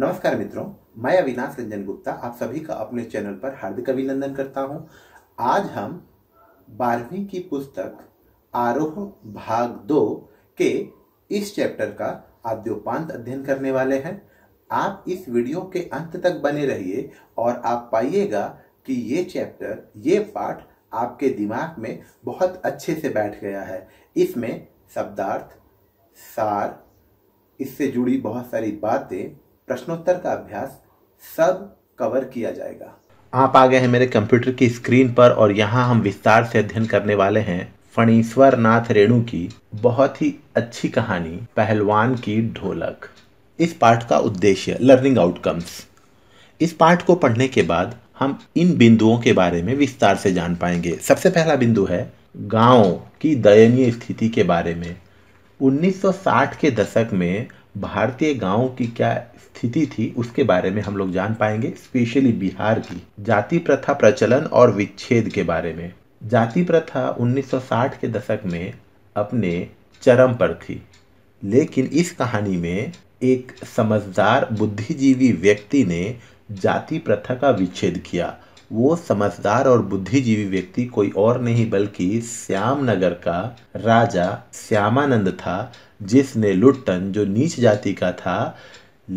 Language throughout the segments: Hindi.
नमस्कार मित्रों मैं अविनाश रंजन गुप्ता आप सभी का अपने चैनल पर हार्दिक अभिनंदन करता हूं। आज हम बारहवीं की पुस्तक आरोह भाग दो के इस चैप्टर का आद्योपांत अध्ययन करने वाले हैं आप इस वीडियो के अंत तक बने रहिए और आप पाइएगा कि ये चैप्टर ये पाठ आपके दिमाग में बहुत अच्छे से बैठ गया है इसमें शब्दार्थ सार इससे जुड़ी बहुत सारी बातें प्रश्नोत्तर का अभ्यास सब कवर किया जाएगा आप आ गए हैं मेरे कंप्यूटर की स्क्रीन पर और यहाँ हम विस्तार से अध्ययन करने वाले हैं फणीश्वर नाथ रेणु की बहुत ही अच्छी कहानी पहलवान की ढोलक इस पाठ का उद्देश्य लर्निंग आउटकम्स इस पाठ को पढ़ने के बाद हम इन बिंदुओं के बारे में विस्तार से जान पाएंगे सबसे पहला बिंदु है गाँव की दयनीय स्थिति के बारे में 1960 के दशक में भारतीय गांवों की क्या स्थिति थी उसके बारे में हम लोग जान पाएंगे स्पेशली बिहार की जाति प्रथा प्रचलन और विच्छेद के बारे में जाति प्रथा 1960 के दशक में अपने चरम पर थी लेकिन इस कहानी में एक समझदार बुद्धिजीवी व्यक्ति ने जाति प्रथा का विच्छेद किया वो समझदार और बुद्धिजीवी व्यक्ति कोई और नहीं बल्कि श्यामनगर का राजा श्यामानंद था जिसने लुट्टन जो नीच जाति का था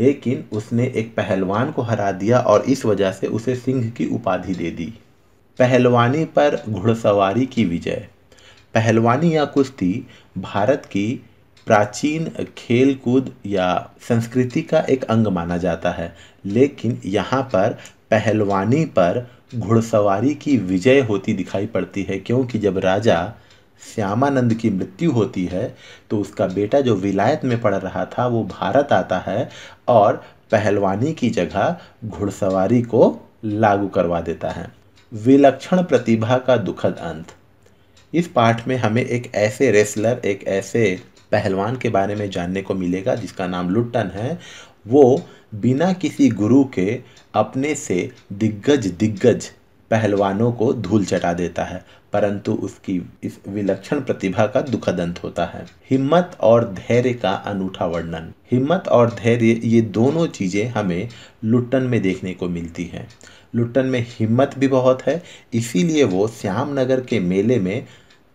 लेकिन उसने एक पहलवान को हरा दिया और इस वजह से उसे सिंह की उपाधि दे दी पहलवानी पर घुड़सवारी की विजय पहलवानी या कुश्ती भारत की प्राचीन खेल कूद या संस्कृति का एक अंग माना जाता है लेकिन यहाँ पर पहलवानी पर घुड़सवारी की विजय होती दिखाई पड़ती है क्योंकि जब राजा श्यामानंद की मृत्यु होती है तो उसका बेटा जो विलायत में पढ़ रहा था वो भारत आता है और पहलवानी की जगह घुड़सवारी को लागू करवा देता है विलक्षण प्रतिभा का दुखद अंत इस पाठ में हमें एक ऐसे रेसलर एक ऐसे पहलवान के बारे में जानने को मिलेगा जिसका नाम लुट्टन है वो बिना किसी गुरु के अपने से दिग्गज दिग्गज पहलवानों को धूल चटा देता है परंतु उसकी इस विलक्षण प्रतिभा का दुखद अंत होता है हिम्मत और धैर्य का अनूठा वर्णन हिम्मत और धैर्य ये दोनों चीज़ें हमें लुट्टन में देखने को मिलती हैं लुट्टन में हिम्मत भी बहुत है इसीलिए वो श्याम नगर के मेले में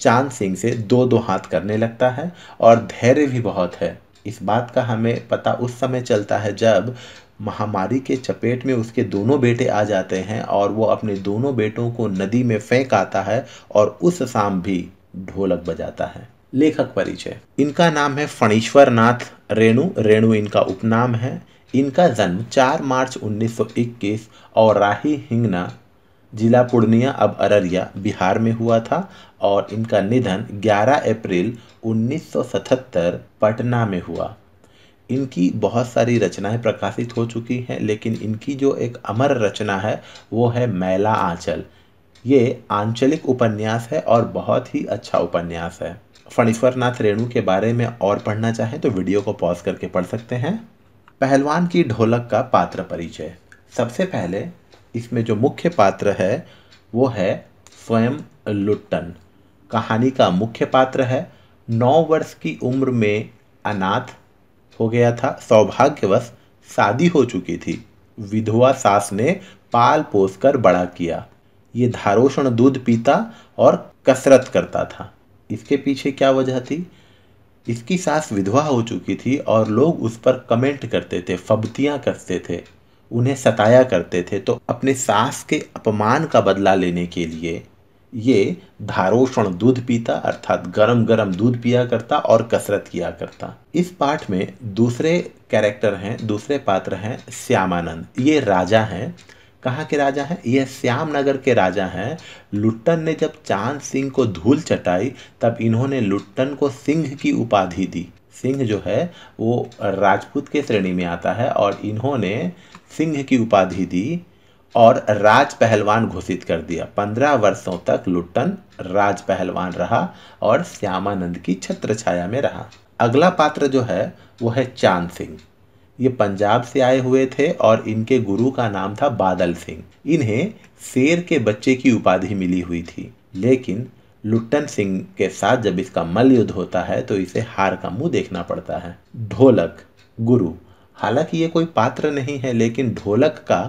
चांद सिंह से दो दो हाथ करने लगता है और धैर्य भी बहुत है इस बात का हमें पता उस समय चलता है जब महामारी के चपेट में उसके दोनों बेटे आ जाते हैं और वो अपने दोनों बेटों को नदी में फेंक आता है और उस शाम भी ढोलक बजाता है लेखक परिचय इनका नाम है फणीश्वर नाथ रेणु रेणु इनका उपनाम है इनका जन्म 4 मार्च 1921 और राही हिंगना जिला पूर्णिया अब अररिया बिहार में हुआ था और इनका निधन 11 अप्रैल 1977 पटना में हुआ इनकी बहुत सारी रचनाएं प्रकाशित हो चुकी हैं लेकिन इनकी जो एक अमर रचना है वो है मैला आंचल ये आंचलिक उपन्यास है और बहुत ही अच्छा उपन्यास है फणीश्वर नाथ रेणु के बारे में और पढ़ना चाहें तो वीडियो को पॉज करके पढ़ सकते हैं पहलवान की ढोलक का पात्र परिचय सबसे पहले इसमें जो मुख्य पात्र है वो है स्वयं लुट्टन कहानी का मुख्य पात्र है नौ वर्ष की उम्र में अनाथ हो गया था सौभाग्यवश शादी हो चुकी थी विधवा सास ने पाल पोस कर बड़ा किया ये धारोषण दूध पीता और कसरत करता था इसके पीछे क्या वजह थी इसकी सास विधवा हो चुकी थी और लोग उस पर कमेंट करते थे फबतियाँ कसते थे उन्हें सताया करते थे तो अपने सास के अपमान का बदला लेने के लिए ये धारोषण दूध पीता अर्थात गरम गरम दूध पिया करता और कसरत किया करता इस पाठ में दूसरे कैरेक्टर हैं दूसरे पात्र हैं श्यामानंद ये राजा हैं कहाँ के राजा हैं यह श्यामनगर के राजा हैं लुट्टन ने जब चांद सिंह को धूल चटाई तब इन्होंने लुट्टन को सिंह की उपाधि दी सिंह जो है वो राजपूत के श्रेणी में आता है और इन्होंने सिंह की उपाधि दी और राज पहलवान घोषित कर दिया पंद्रह वर्षों तक लुट्टन राज पहलवान रहा और श्यामानंद की छत्र छाया में रहा अगला पात्र जो है वो है चांद सिंह ये पंजाब से आए हुए थे और इनके गुरु का नाम था बादल सिंह इन्हें शेर के बच्चे की उपाधि मिली हुई थी लेकिन लुट्टन सिंह के साथ जब इसका मल्ल युद्ध होता है तो इसे हार का मुंह देखना पड़ता है ढोलक गुरु हालांकि ये कोई पात्र नहीं है लेकिन ढोलक का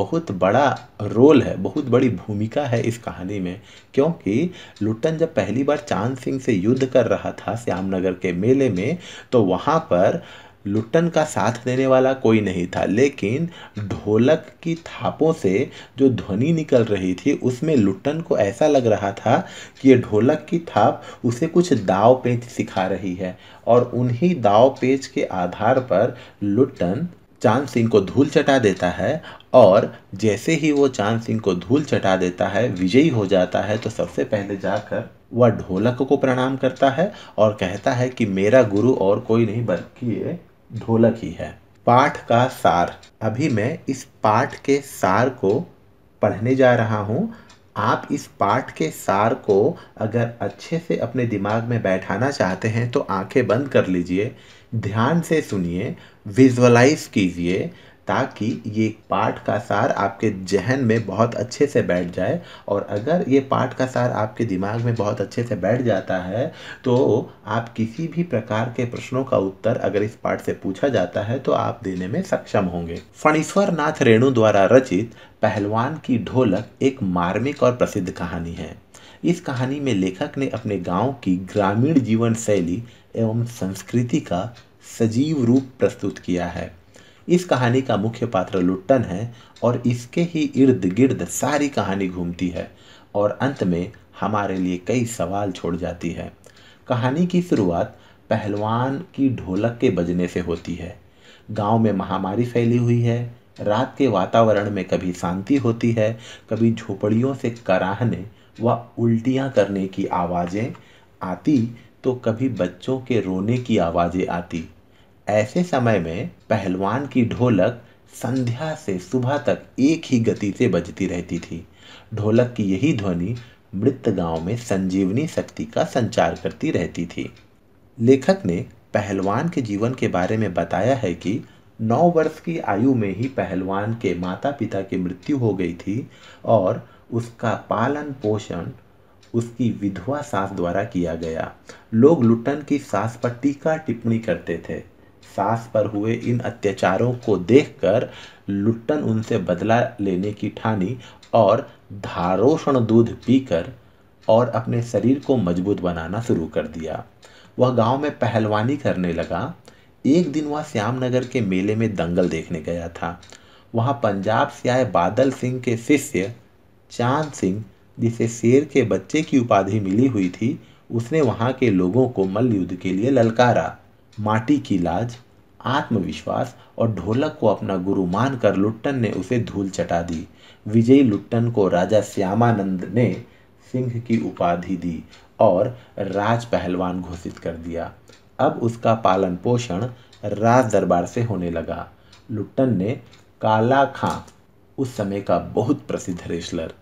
बहुत बड़ा रोल है बहुत बड़ी भूमिका है इस कहानी में क्योंकि लुटन जब पहली बार चांद सिंह से युद्ध कर रहा था श्यामनगर के मेले में तो वहाँ पर लुट्टन का साथ देने वाला कोई नहीं था लेकिन ढोलक की थापों से जो ध्वनि निकल रही थी उसमें लुट्टन को ऐसा लग रहा था कि ये ढोलक की थाप उसे कुछ दाव पेच सिखा रही है और उन्हीं दाव पेच के आधार पर लुट्टन चांद सिंह को धूल चटा देता है और जैसे ही वो चांद सिंह को धूल चटा देता है विजयी हो जाता है तो सबसे पहले जाकर वह ढोलक को प्रणाम करता है और कहता है कि मेरा गुरु और कोई नहीं बल्कि ढोलक ही है पाठ का सार अभी मैं इस पाठ के सार को पढ़ने जा रहा हूँ आप इस पाठ के सार को अगर अच्छे से अपने दिमाग में बैठाना चाहते हैं तो आंखें बंद कर लीजिए ध्यान से सुनिए विजुअलाइज कीजिए ताकि ये पाठ का सार आपके जहन में बहुत अच्छे से बैठ जाए और अगर ये पाठ का सार आपके दिमाग में बहुत अच्छे से बैठ जाता है तो आप किसी भी प्रकार के प्रश्नों का उत्तर अगर इस पाठ से पूछा जाता है तो आप देने में सक्षम होंगे फणीश्वर नाथ रेणु द्वारा रचित पहलवान की ढोलक एक मार्मिक और प्रसिद्ध कहानी है इस कहानी में लेखक ने अपने गांव की ग्रामीण जीवन शैली एवं संस्कृति का सजीव रूप प्रस्तुत किया है इस कहानी का मुख्य पात्र लुट्टन है और इसके ही इर्द गिर्द सारी कहानी घूमती है और अंत में हमारे लिए कई सवाल छोड़ जाती है कहानी की शुरुआत पहलवान की ढोलक के बजने से होती है गांव में महामारी फैली हुई है रात के वातावरण में कभी शांति होती है कभी झोपड़ियों से कराहने व उल्टियां करने की आवाज़ें आती तो कभी बच्चों के रोने की आवाज़ें आती ऐसे समय में पहलवान की ढोलक संध्या से सुबह तक एक ही गति से बजती रहती थी ढोलक की यही ध्वनि मृत गांव में संजीवनी शक्ति का संचार करती रहती थी लेखक ने पहलवान के जीवन के बारे में बताया है कि नौ वर्ष की आयु में ही पहलवान के माता पिता की मृत्यु हो गई थी और उसका पालन पोषण उसकी विधवा सास द्वारा किया गया लोग लुटन की सास पर टीका टिप्पणी करते थे सास पर हुए इन अत्याचारों को देखकर लुट्टन उनसे बदला लेने की ठानी और धारोषण दूध पीकर और अपने शरीर को मजबूत बनाना शुरू कर दिया वह गांव में पहलवानी करने लगा एक दिन वह श्यामनगर के मेले में दंगल देखने गया था वहाँ पंजाब से आए बादल सिंह के शिष्य चांद सिंह जिसे शेर के बच्चे की उपाधि मिली हुई थी उसने वहाँ के लोगों को मल्ल युद्ध के लिए ललकारा माटी की लाज आत्मविश्वास और ढोलक को अपना गुरु मानकर लुट्टन ने उसे धूल चटा दी विजयी लुट्टन को राजा श्यामानंद ने सिंह की उपाधि दी और राज पहलवान घोषित कर दिया अब उसका पालन पोषण राज दरबार से होने लगा लुट्टन ने काला खां उस समय का बहुत प्रसिद्ध रेसलर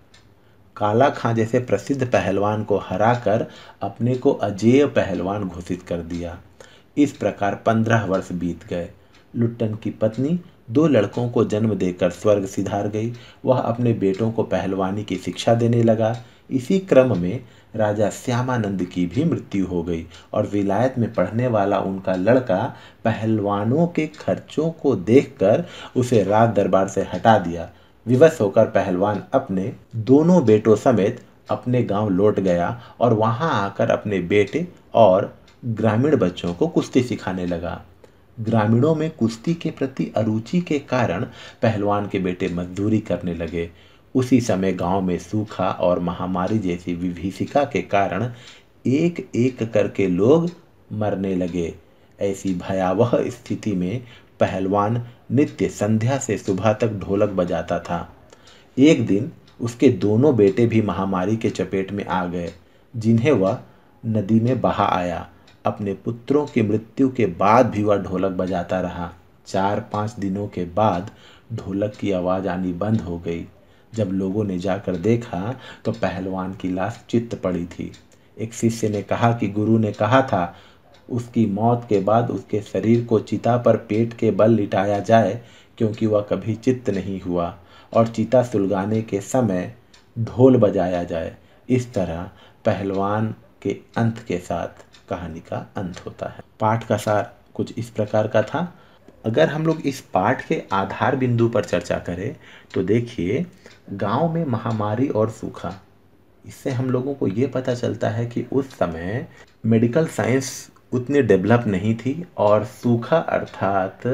काला खां जैसे प्रसिद्ध पहलवान को हराकर अपने को अजेय पहलवान घोषित कर दिया इस प्रकार पंद्रह वर्ष बीत गए लुट्टन की पत्नी दो लड़कों को जन्म देकर स्वर्ग सिधार गई वह अपने बेटों को पहलवानी की शिक्षा देने लगा इसी क्रम में राजा श्यामानंद की भी मृत्यु हो गई और विलायत में पढ़ने वाला उनका लड़का पहलवानों के खर्चों को देखकर उसे राज दरबार से हटा दिया विवश होकर पहलवान अपने दोनों बेटों समेत अपने गांव लौट गया और वहां आकर अपने बेटे और ग्रामीण बच्चों को कुश्ती सिखाने लगा ग्रामीणों में कुश्ती के प्रति अरुचि के कारण पहलवान के बेटे मजदूरी करने लगे उसी समय गांव में सूखा और महामारी जैसी विभीषिका के कारण एक एक करके लोग मरने लगे ऐसी भयावह स्थिति में पहलवान नित्य संध्या से सुबह तक ढोलक बजाता था एक दिन उसके दोनों बेटे भी महामारी के चपेट में आ गए जिन्हें वह नदी में बहा आया अपने पुत्रों की मृत्यु के बाद भी वह ढोलक बजाता रहा चार पाँच दिनों के बाद ढोलक की आवाज़ आनी बंद हो गई जब लोगों ने जाकर देखा तो पहलवान की लाश चित्त पड़ी थी एक शिष्य ने कहा कि गुरु ने कहा था उसकी मौत के बाद उसके शरीर को चिता पर पेट के बल लिटाया जाए क्योंकि वह कभी चित्त नहीं हुआ और चिता सुलगाने के समय ढोल बजाया जाए इस तरह पहलवान के अंत के साथ कहानी का अंत होता है पाठ का सार कुछ इस प्रकार का था अगर हम लोग इस पाठ के आधार बिंदु पर चर्चा करें तो देखिए गांव में महामारी और सूखा इससे हम लोगों को ये पता चलता है कि उस समय मेडिकल साइंस उतनी डेवलप नहीं थी और सूखा अर्थात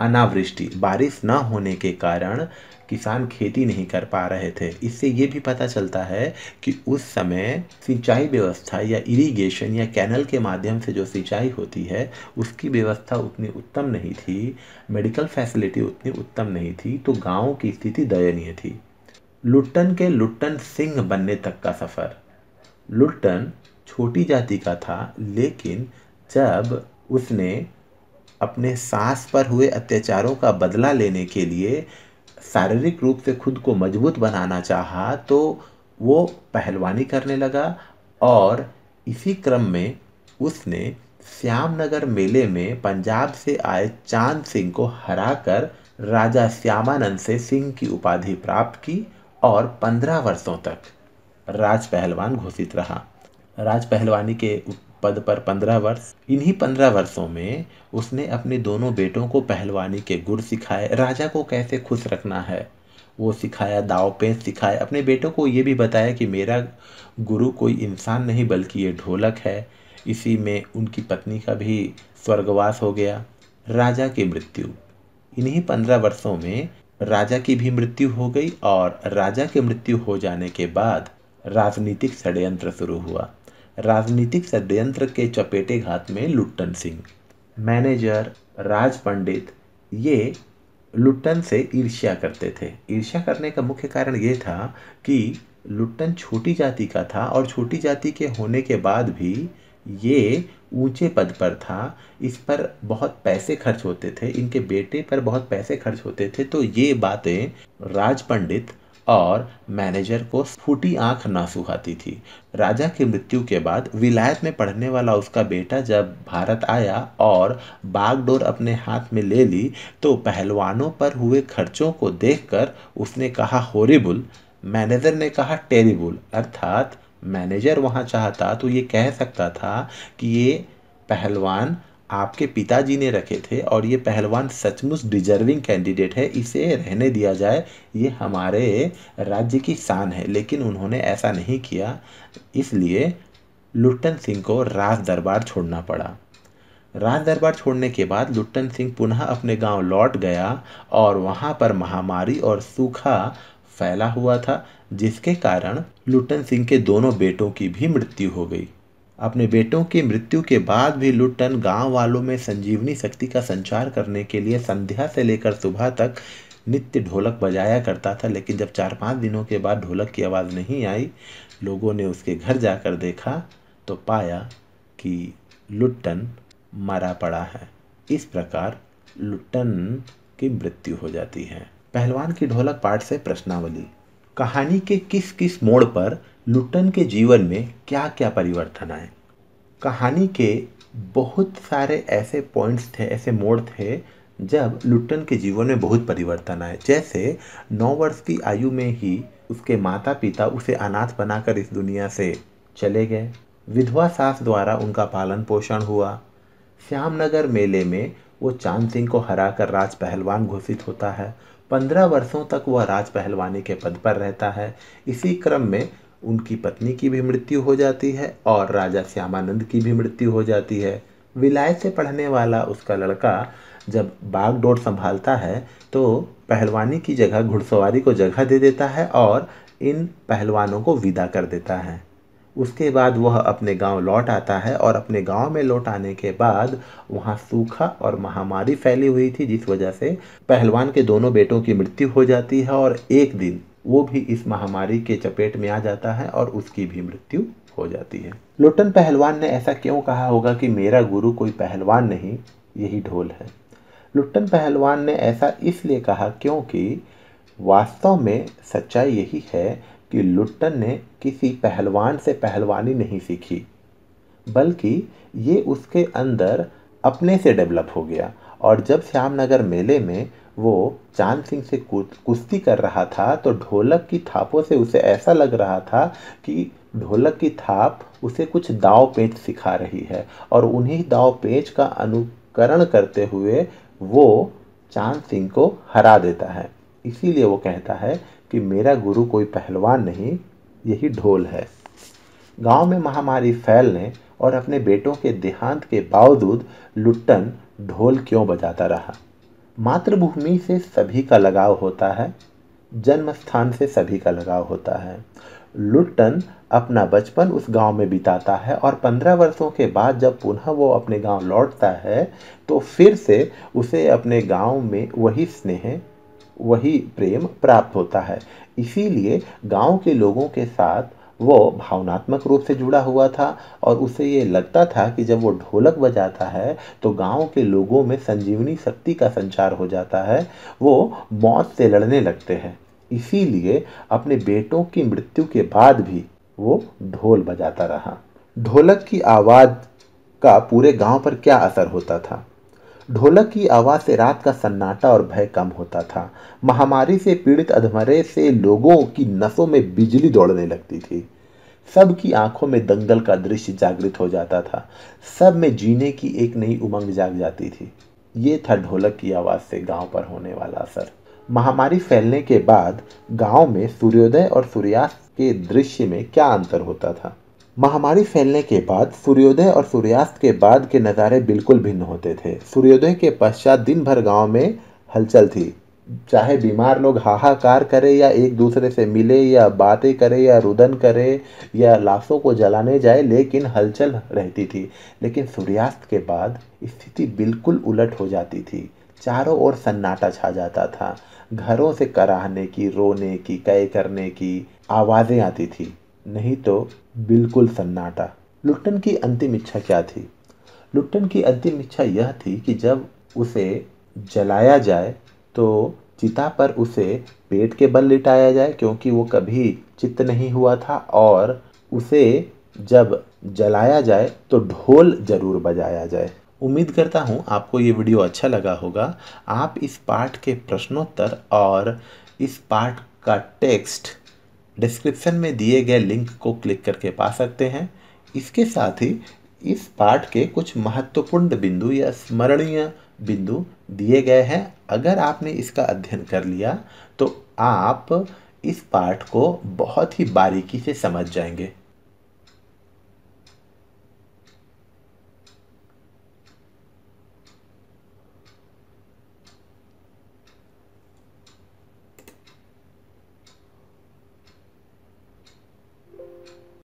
अनावृष्टि बारिश न होने के कारण किसान खेती नहीं कर पा रहे थे इससे ये भी पता चलता है कि उस समय सिंचाई व्यवस्था या इरिगेशन या कैनल के माध्यम से जो सिंचाई होती है उसकी व्यवस्था उतनी उत्तम नहीं थी मेडिकल फैसिलिटी उतनी उत्तम नहीं थी तो गाँव की स्थिति दयनीय थी लुट्टन के लुट्टन सिंह बनने तक का सफ़र लुट्टन छोटी जाति का था लेकिन जब उसने अपने सांस पर हुए अत्याचारों का बदला लेने के लिए शारीरिक रूप से खुद को मजबूत बनाना चाहा तो वो पहलवानी करने लगा और इसी क्रम में उसने श्यामनगर मेले में पंजाब से आए चांद सिंह को हराकर राजा श्यामानंद से सिंह की उपाधि प्राप्त की और पंद्रह वर्षों तक राज पहलवान घोषित रहा राज पहलवानी के पद पर पंद्रह वर्ष इन्हीं पंद्रह वर्षों में उसने अपने दोनों बेटों को पहलवानी के गुर सिखाए राजा को कैसे खुश रखना है वो सिखाया दाव पेंच सिखाया अपने बेटों को ये भी बताया कि मेरा गुरु कोई इंसान नहीं बल्कि ये ढोलक है इसी में उनकी पत्नी का भी स्वर्गवास हो गया राजा की मृत्यु इन्हीं पंद्रह वर्षों में राजा की भी मृत्यु हो गई और राजा की मृत्यु हो जाने के बाद राजनीतिक षड्यंत्र शुरू हुआ राजनीतिक षड्यंत्र के चपेटे घात में लुट्टन सिंह मैनेजर राज पंडित ये लुट्टन से ईर्ष्या करते थे ईर्ष्या करने का मुख्य कारण ये था कि लुट्टन छोटी जाति का था और छोटी जाति के होने के बाद भी ये ऊंचे पद पर था इस पर बहुत पैसे खर्च होते थे इनके बेटे पर बहुत पैसे खर्च होते थे तो ये बातें राज पंडित और मैनेजर को फूटी आंख ना सुखाती थी राजा की मृत्यु के बाद विलायत में पढ़ने वाला उसका बेटा जब भारत आया और बागडोर अपने हाथ में ले ली तो पहलवानों पर हुए खर्चों को देखकर उसने कहा होरेबुल मैनेजर ने कहा टेरिबुल अर्थात मैनेजर वहाँ चाहता तो ये कह सकता था कि ये पहलवान आपके पिताजी ने रखे थे और ये पहलवान सचमुच डिजर्विंग कैंडिडेट है इसे रहने दिया जाए ये हमारे राज्य की शान है लेकिन उन्होंने ऐसा नहीं किया इसलिए लुट्टन सिंह को राज दरबार छोड़ना पड़ा राज दरबार छोड़ने के बाद लुट्टन सिंह पुनः अपने गांव लौट गया और वहां पर महामारी और सूखा फैला हुआ था जिसके कारण लुट्टन सिंह के दोनों बेटों की भी मृत्यु हो गई अपने बेटों की मृत्यु के बाद भी लुटन गांव वालों में संजीवनी शक्ति का संचार करने के लिए संध्या से लेकर सुबह तक नित्य ढोलक बजाया करता था लेकिन जब चार पाँच दिनों के बाद ढोलक की आवाज़ नहीं आई लोगों ने उसके घर जाकर देखा तो पाया कि लुट्टन मारा पड़ा है इस प्रकार लुट्टन की मृत्यु हो जाती है पहलवान की ढोलक पाठ से प्रश्नावली कहानी के किस किस मोड़ पर लुटन के जीवन में क्या क्या परिवर्तन आए कहानी के बहुत सारे ऐसे पॉइंट्स थे ऐसे मोड़ थे जब लुटन के जीवन में बहुत परिवर्तन आए जैसे नौ वर्ष की आयु में ही उसके माता पिता उसे अनाथ बनाकर इस दुनिया से चले गए विधवा सास द्वारा उनका पालन पोषण हुआ श्यामनगर मेले में वो चांद सिंह को हरा कर राज पहलवान घोषित होता है पंद्रह वर्षों तक वह राज पहलवानी के पद पर रहता है इसी क्रम में उनकी पत्नी की भी मृत्यु हो जाती है और राजा श्यामानंद की भी मृत्यु हो जाती है विलायत से पढ़ने वाला उसका लड़का जब बागडोर संभालता है तो पहलवानी की जगह घुड़सवारी को जगह दे देता है और इन पहलवानों को विदा कर देता है उसके बाद वह अपने गांव लौट आता है और अपने गांव में लौट आने के बाद वहां सूखा और महामारी फैली हुई थी जिस वजह से पहलवान के दोनों बेटों की मृत्यु हो जाती है और एक दिन वो भी इस महामारी के चपेट में आ जाता है और उसकी भी मृत्यु हो जाती है लोटन पहलवान ने ऐसा क्यों कहा होगा कि मेरा गुरु कोई पहलवान नहीं यही ढोल है लुट्टन पहलवान ने ऐसा इसलिए कहा क्योंकि वास्तव में सच्चाई यही है कि लुट्टन ने किसी पहलवान से पहलवानी नहीं सीखी बल्कि ये उसके अंदर अपने से डेवलप हो गया और जब श्यामनगर मेले में वो चांद सिंह से कुश्ती कर रहा था तो ढोलक की थापों से उसे ऐसा लग रहा था कि ढोलक की थाप उसे कुछ दाव पेच सिखा रही है और उन्हीं दाव पेच का अनुकरण करते हुए वो चांद सिंह को हरा देता है इसीलिए वो कहता है कि मेरा गुरु कोई पहलवान नहीं यही ढोल है गांव में महामारी फैलने और अपने बेटों के देहांत के बावजूद लुट्टन ढोल क्यों बजाता रहा मातृभूमि से सभी का लगाव होता है जन्म स्थान से सभी का लगाव होता है लुट्टन अपना बचपन उस गांव में बिताता है और पंद्रह वर्षों के बाद जब पुनः वो अपने गांव लौटता है तो फिर से उसे अपने गांव में वही स्नेह वही प्रेम प्राप्त होता है इसीलिए गांव के लोगों के साथ वो भावनात्मक रूप से जुड़ा हुआ था और उसे ये लगता था कि जब वो ढोलक बजाता है तो गांव के लोगों में संजीवनी शक्ति का संचार हो जाता है वो मौत से लड़ने लगते हैं इसीलिए अपने बेटों की मृत्यु के बाद भी वो ढोल बजाता रहा ढोलक की आवाज़ का पूरे गांव पर क्या असर होता था ढोलक की आवाज़ से रात का सन्नाटा और भय कम होता था महामारी से पीड़ित अधमरे से लोगों की नसों में बिजली दौड़ने लगती थी सबकी आंखों में दंगल का दृश्य जागृत हो जाता था सब में जीने की एक नई उमंग जाग जाती थी ये था ढोलक की आवाज़ से गांव पर होने वाला असर महामारी फैलने के बाद गांव में सूर्योदय और सूर्यास्त के दृश्य में क्या अंतर होता था महामारी फैलने के बाद सूर्योदय और सूर्यास्त के बाद के नज़ारे बिल्कुल भिन्न होते थे सूर्योदय के पश्चात दिन भर गांव में हलचल थी चाहे बीमार लोग हाहाकार करें या एक दूसरे से मिले या बातें करें या रुदन करें या लाशों को जलाने जाए लेकिन हलचल रहती थी लेकिन सूर्यास्त के बाद स्थिति बिल्कुल उलट हो जाती थी चारों ओर सन्नाटा छा जाता था घरों से कराहने की रोने की कय करने की आवाज़ें आती थी नहीं तो बिल्कुल सन्नाटा लुट्टन की अंतिम इच्छा क्या थी लुट्टन की अंतिम इच्छा यह थी कि जब उसे जलाया जाए तो चिता पर उसे पेट के बल लिटाया जाए क्योंकि वो कभी चित्त नहीं हुआ था और उसे जब जलाया जाए तो ढोल जरूर बजाया जाए उम्मीद करता हूँ आपको ये वीडियो अच्छा लगा होगा आप इस पाठ के प्रश्नोत्तर और इस पाठ का टेक्स्ट डिस्क्रिप्शन में दिए गए लिंक को क्लिक करके पा सकते हैं इसके साथ ही इस पाठ के कुछ महत्वपूर्ण बिंदु या स्मरणीय बिंदु दिए गए हैं अगर आपने इसका अध्ययन कर लिया तो आप इस पाठ को बहुत ही बारीकी से समझ जाएंगे